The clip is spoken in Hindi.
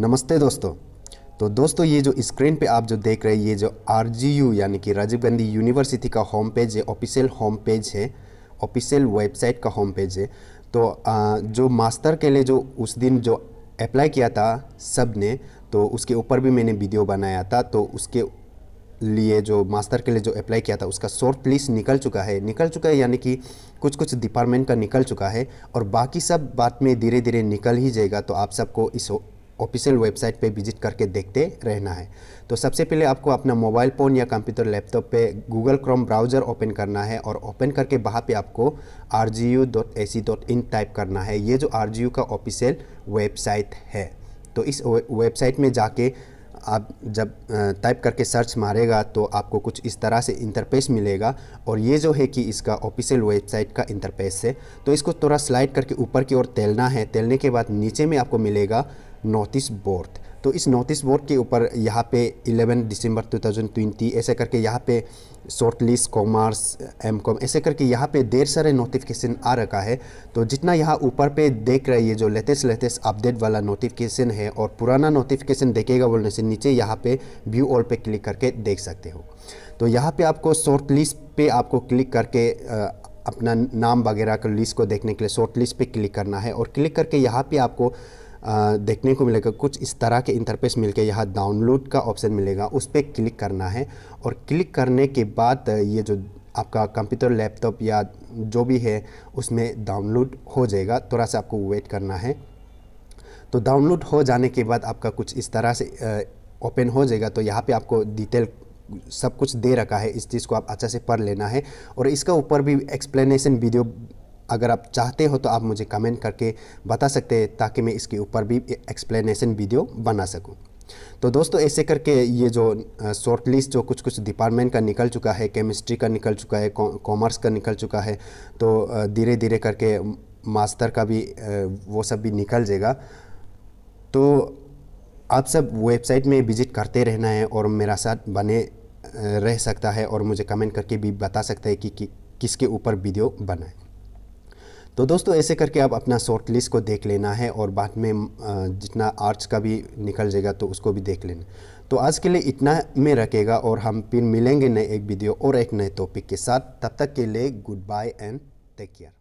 नमस्ते दोस्तों तो दोस्तों ये जो स्क्रीन पे आप जो देख रहे हैं ये जो आर यानी कि राजीव गांधी यूनिवर्सिटी का होम पेज है ऑफिशियल होम पेज है ऑफिशियल वेबसाइट का होम पेज है तो आ, जो मास्टर के लिए जो उस दिन जो अप्लाई किया था सब ने तो उसके ऊपर भी मैंने वीडियो बनाया था तो उसके लिए जो मास्टर के लिए जो अप्लाई किया था उसका शॉर्ट लिस्ट निकल चुका है निकल चुका है यानी कि कुछ कुछ डिपार्टमेंट का निकल चुका है और बाकी सब बात में धीरे धीरे निकल ही जाएगा तो आप सबको इस ऑफिशियल वेबसाइट पे विजिट करके देखते रहना है तो सबसे पहले आपको अपना मोबाइल फ़ोन या कंप्यूटर लैपटॉप पे गूगल क्रोम ब्राउज़र ओपन करना है और ओपन करके वहाँ पे आपको आर टाइप करना है ये जो आर का ऑफिशियल वेबसाइट है तो इस वेबसाइट में जाके आप जब टाइप करके सर्च मारेगा तो आपको कुछ इस तरह से इंटरफेस मिलेगा और ये जो है कि इसका ऑफिशियल वेबसाइट का इंटरफेस है तो इसको थोड़ा स्लाइड करके ऊपर की ओर तैलना है तैलने के बाद नीचे में आपको मिलेगा नोटिस बोर्ड तो इस नोटिस बोर्ड के ऊपर यहाँ पे 11 दिसंबर 2020 ऐसे करके यहाँ पे shortlist commerce M com ऐसे करके यहाँ पे देर सारे नोटिफिकेशन आ रखा है तो जितना यहाँ ऊपर पे देख रहे है जो लेटेस्ट लेटेस्ट अपडेट वाला नोटिफिकेशन है और पुराना नोटिफिकेशन देखेगा बोलने से नीचे यहाँ पे व्यू ऑल पे क्लिक करके देख सकते हो तो यहाँ पे आपको शॉर्ट लिस्ट पे आपको क्लिक करके अपना नाम वगैरह का लिस्ट को देखने के लिए शॉर्ट लिस्ट पर क्लिक करना है और क्लिक करके यहाँ पर आपको देखने को मिलेगा कुछ इस तरह के इंटरफेस मिलके यहाँ डाउनलोड का ऑप्शन मिलेगा उस पर क्लिक करना है और क्लिक करने के बाद ये जो आपका कंप्यूटर लैपटॉप या जो भी है उसमें डाउनलोड हो जाएगा थोड़ा सा आपको वेट करना है तो डाउनलोड हो जाने के बाद आपका कुछ इस तरह से ओपन हो जाएगा तो यहाँ पे आपको डिटेल सब कुछ दे रखा है इस चीज़ को आप अच्छा से पढ़ लेना है और इसका ऊपर भी एक्सप्लेनेशन वीडियो अगर आप चाहते हो तो आप मुझे कमेंट करके बता सकते हैं ताकि मैं इसके ऊपर भी एक्सप्लेनेशन वीडियो बना सकूँ तो दोस्तों ऐसे करके ये जो शॉर्ट लिस्ट जो कुछ कुछ डिपार्टमेंट का निकल चुका है केमिस्ट्री का निकल चुका है कॉमर्स का निकल चुका है तो धीरे धीरे करके मास्टर का भी वो सब भी निकल जाएगा तो आप सब वेबसाइट में विजिट करते रहना है और मेरा साथ बने रह सकता है और मुझे कमेंट करके भी बता सकते हैं कि, कि किसके ऊपर वीडियो बनाए तो दोस्तों ऐसे करके आप अपना शॉर्ट लिस्ट को देख लेना है और बाद में जितना आर्ट्स का भी निकल जाएगा तो उसको भी देख लेना तो आज के लिए इतना में रखेगा और हम फिर मिलेंगे नए एक वीडियो और एक नए टॉपिक के साथ तब तक के लिए goodbye and take care